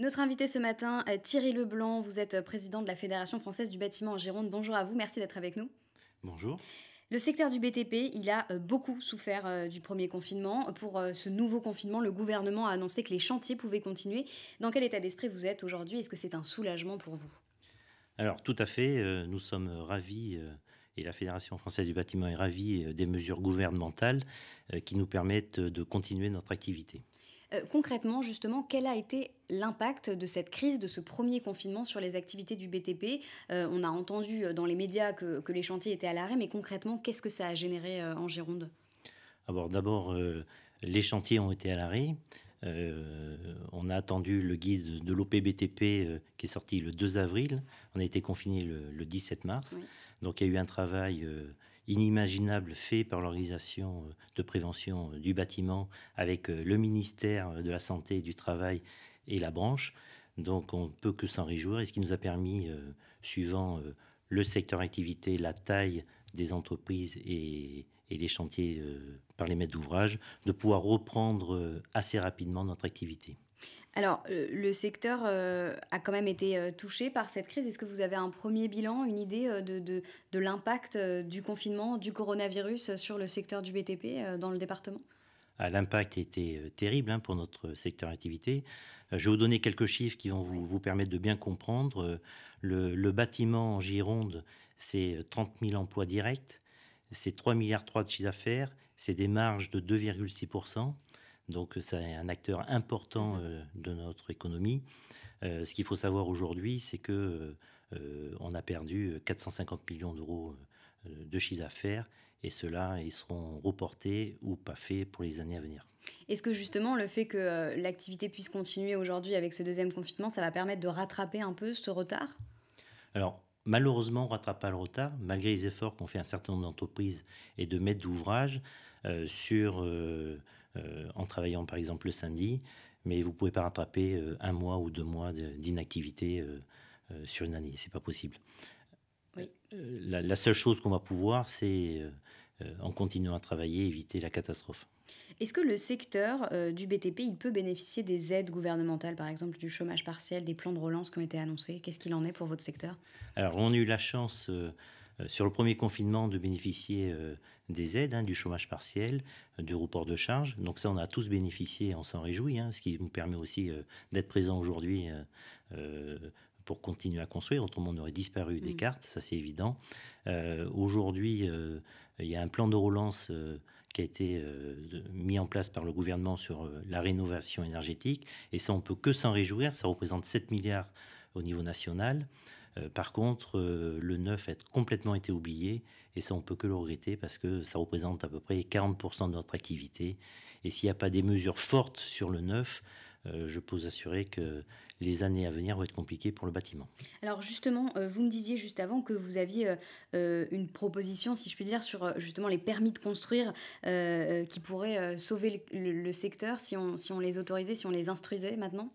Notre invité ce matin, Thierry Leblanc, vous êtes président de la Fédération française du bâtiment en Gironde. Bonjour à vous, merci d'être avec nous. Bonjour. Le secteur du BTP, il a euh, beaucoup souffert euh, du premier confinement. Pour euh, ce nouveau confinement, le gouvernement a annoncé que les chantiers pouvaient continuer. Dans quel état d'esprit vous êtes aujourd'hui Est-ce que c'est un soulagement pour vous Alors tout à fait, nous sommes ravis et la Fédération française du bâtiment est ravie des mesures gouvernementales qui nous permettent de continuer notre activité. Euh, concrètement, justement, quel a été l'impact de cette crise, de ce premier confinement sur les activités du BTP euh, On a entendu euh, dans les médias que, les chantiers étaient à l'arrêt, mais concrètement, qu'est-ce que ça a généré en Gironde D'abord, les chantiers ont été à l'arrêt. on a attendu le guide de l'OPBTP qui est sorti le 2 avril. On a été confiné le, 17 mars. Donc il y a eu un travail inimaginable fait par l'organisation euh, de prévention euh, du bâtiment avec euh, le ministère de la Santé du Travail et la branche. Donc on ne peut que s'en réjouir et ce qui nous a permis, suivant le secteur activité, la taille des entreprises et, les chantiers par les maîtres d'ouvrage, de pouvoir reprendre assez rapidement notre activité. Alors, euh, le secteur euh, a quand même été euh, touché par cette crise. Est-ce que vous avez un premier bilan, une idée de, l'impact du confinement, du coronavirus sur le secteur du BTP dans le département ah, L'impact était terrible hein, pour notre secteur d'activité. Je vais vous donner quelques chiffres qui vont vous, permettre de bien comprendre. Le, le bâtiment en Gironde, c'est 30 000 emplois directs, c'est 3,3 milliards de chiffre d'affaires, c'est des marges de 2,6 donc euh, c'est un acteur important mmh. euh, de notre économie. Euh, ce qu'il faut savoir aujourd'hui, c'est que on a perdu 450 millions d'euros de chiffre d'affaires et ceux-là, ils seront reportés ou pas faits pour les années à venir. Est-ce que justement le fait que l'activité puisse continuer aujourd'hui avec ce deuxième confinement, ça va permettre de rattraper un peu ce retard Alors malheureusement, on ne rattrape pas le retard, malgré les efforts qu'ont fait un certain nombre d'entreprises et de maîtres d'ouvrage sur euh, en travaillant par exemple le samedi, mais vous ne pouvez pas rattraper euh, un mois ou deux mois d'inactivité euh, sur une année. C'est pas possible. La, seule chose qu'on va pouvoir, c'est en continuant à travailler, éviter la catastrophe. Est-ce que le secteur du BTP, il peut bénéficier des aides gouvernementales, par exemple du chômage partiel, des plans de relance qui ont été annoncés Qu'est-ce qu'il en est pour votre secteur Alors, on a eu la chance euh, sur le premier confinement de bénéficier euh, des aides, hein, du chômage partiel, euh, du report de charges. Donc ça, on a tous bénéficié, on s'en réjouit, hein, ce qui nous permet aussi d'être présents aujourd'hui pour continuer à construire, autrement on aurait disparu des mmh. cartes, ça c'est évident. Aujourd'hui, il y a un plan de relance qui a été mis en place par le gouvernement sur la rénovation énergétique, et ça on peut que s'en réjouir, ça représente 7 milliards au niveau national. Euh, par contre, euh, le neuf a complètement été oublié et ça, on peut que le regretter parce que ça représente à peu près 40% de notre activité. Et s'il n'y a pas des mesures fortes sur le neuf, euh, je peux vous assurer que les années à venir vont être compliquées pour le bâtiment. Alors justement, vous me disiez juste avant que vous aviez une proposition, si je puis dire, sur justement les permis de construire qui pourraient sauver le, secteur si on, si on les autorisait, si on les instruisait maintenant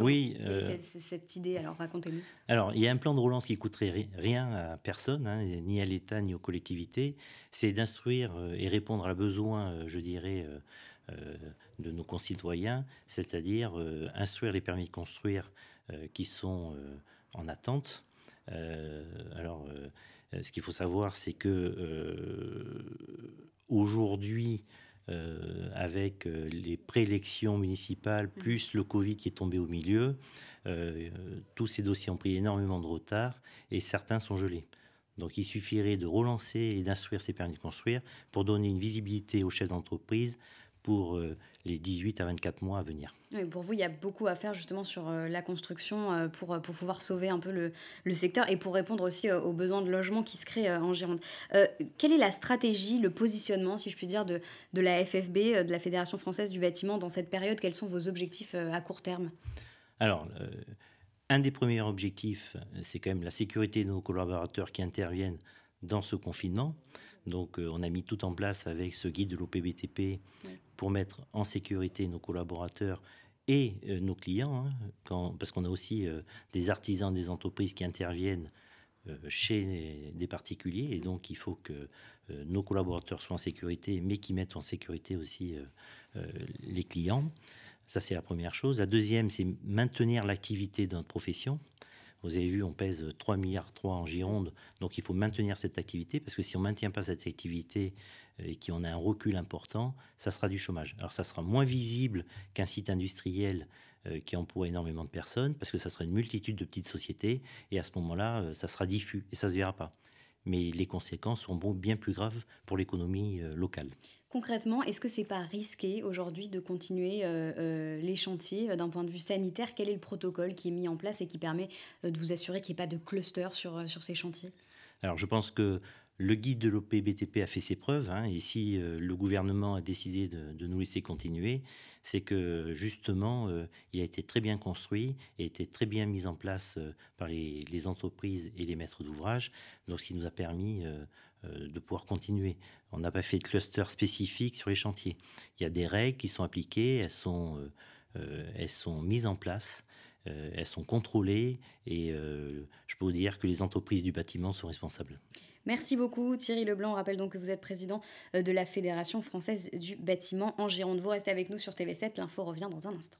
oui. Euh, cette idée Alors, racontez-nous. Alors, il y a un plan de relance qui coûterait rien à personne, hein, ni à l'État, ni aux collectivités. C'est d'instruire euh, et répondre à besoin, euh, je dirais, de nos concitoyens, c'est-à-dire instruire les permis de construire qui sont en attente. alors, ce qu'il faut savoir, c'est que aujourd'hui, euh, avec euh, les préélections municipales, mm. plus le Covid qui est tombé au milieu, euh, tous ces dossiers ont pris énormément de retard et certains sont gelés. Donc il suffirait de relancer et d'instruire ces permis de construire pour donner une visibilité aux chefs d'entreprise pour euh, les 18 à 24 mois à venir. pour vous, il y a beaucoup à faire justement sur euh, la construction euh, pour, pour pouvoir sauver un peu le, le, secteur et pour répondre aussi aux besoins de logement qui se créent en Gironde. quelle est la stratégie, le positionnement, si je puis dire, de, de la FFB, de la Fédération française du bâtiment dans cette période Quels sont vos objectifs à court terme Alors, un des premiers objectifs, c'est quand même la sécurité de nos collaborateurs qui interviennent dans ce confinement. Donc, on a mis tout en place avec ce guide de l'OPBTP pour mettre en sécurité nos collaborateurs et euh, nos clients, hein, parce qu'on a aussi euh, des artisans, des entreprises qui interviennent euh, chez des particuliers, et donc il faut que nos collaborateurs soient en sécurité, mais qu'ils mettent en sécurité aussi les clients. Ça, c'est la première chose. La deuxième, c'est maintenir l'activité de notre profession. Vous avez vu, on pèse 3 milliards 3 en Gironde, donc il faut maintenir cette activité parce que si on ne maintient pas cette activité euh, et qu'on a un recul important, ça sera du chômage. Alors ça sera moins visible qu'un site industriel euh, qui emploie énormément de personnes parce que ça sera une multitude de petites sociétés et à ce moment-là, euh, ça sera diffus et ça ne se verra pas mais les conséquences sont bien plus graves pour l'économie euh, locale. Concrètement, est-ce que c'est pas risqué aujourd'hui de continuer euh, euh, les chantiers d'un point de vue sanitaire Quel est le protocole qui est mis en place et qui permet de vous assurer qu'il n'y ait pas de cluster sur, sur ces chantiers Alors je pense que le guide de l'OPBTP a fait ses preuves, hein, et si euh, le gouvernement a décidé de, nous laisser continuer, c'est que justement, euh, il a été très bien construit et été très bien mis en place euh, par les, entreprises et les maîtres d'ouvrage, donc ce qui nous a permis de pouvoir continuer. On n'a pas fait de cluster spécifique sur les chantiers. Il y a des règles qui sont appliquées, elles sont, elles sont mises en place elles sont contrôlées et je peux vous dire que les entreprises du bâtiment sont responsables. Merci beaucoup Thierry Leblanc. On rappelle donc que vous êtes président euh, de la Fédération française du bâtiment en Gironde. Vous restez avec nous sur TV7. L'info revient dans un instant.